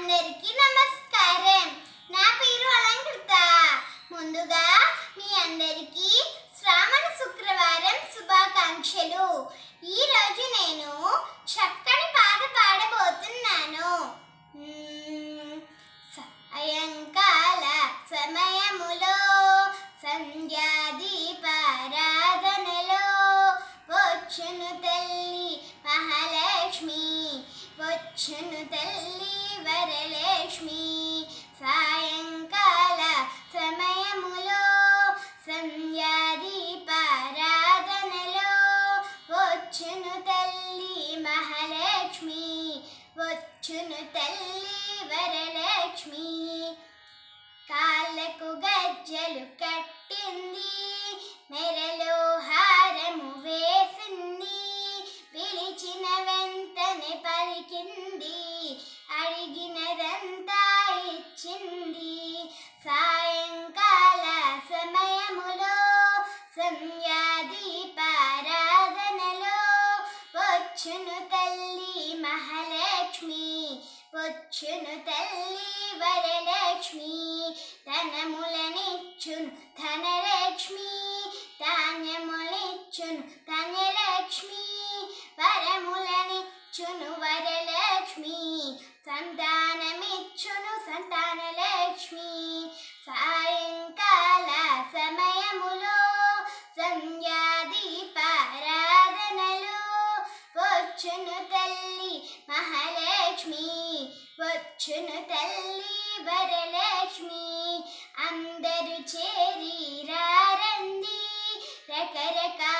అందరికీ నమస్కారం నా పేరు అలంకృత ముందుగా మీ అందరికీ శ్రావణ శుక్రవారం శుభాకాంక్షలు ఈరోజు నేను చక్కని పాట పాడబోతున్నాను సాయంకాల సమయములో సంధ్యాదీపారాధనలో వచ్చును తల్లి మహాలక్ష్మి వచ్చును తల్లి వరలక్ష్మి సాయంకాల సమయములో సంధ్యాదీపారాధనలో వచ్చును తల్లి మహాలక్ష్మి వచ్చును తల్లి వరలక్ష్మి కాళ్ళకు గజ్జలు కట్టింది మెర సంధ్యాదీపారాధనలో పొచ్చును తల్లి మహాలక్ష్మి పొచ్చును తల్లి వరలక్ష్మి తనములనిచ్చును ధనలక్ష్మి ధాన్యములిచ్చును ధన్యలక్ష్మి వరములనిచ్చును వచ్చును తల్లి మహాలక్ష్మి వచ్చును తల్లి వరలక్ష్మి అందరూ చేరి రారంది రకరకా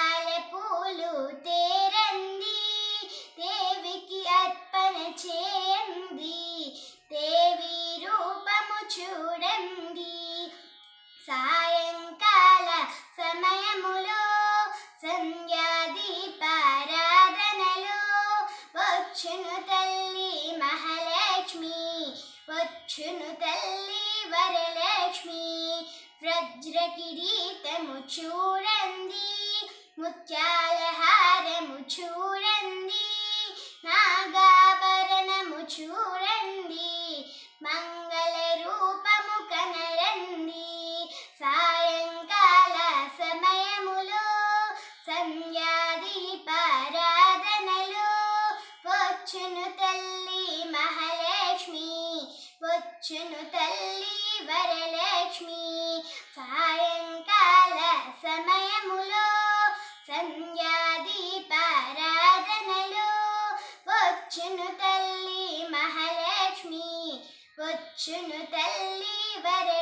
रक्षुनु तल्ली वरलक्ष्मी वज्रकिरीतमुचूरन्दी मुत्या శను తల్లి వరలక్ష్మి సాయంకాల సమయములో సంధ్యాదీపారాధనలు వచ్చును తల్లి మహాలక్ష్మి వచ్చును తల్లి వర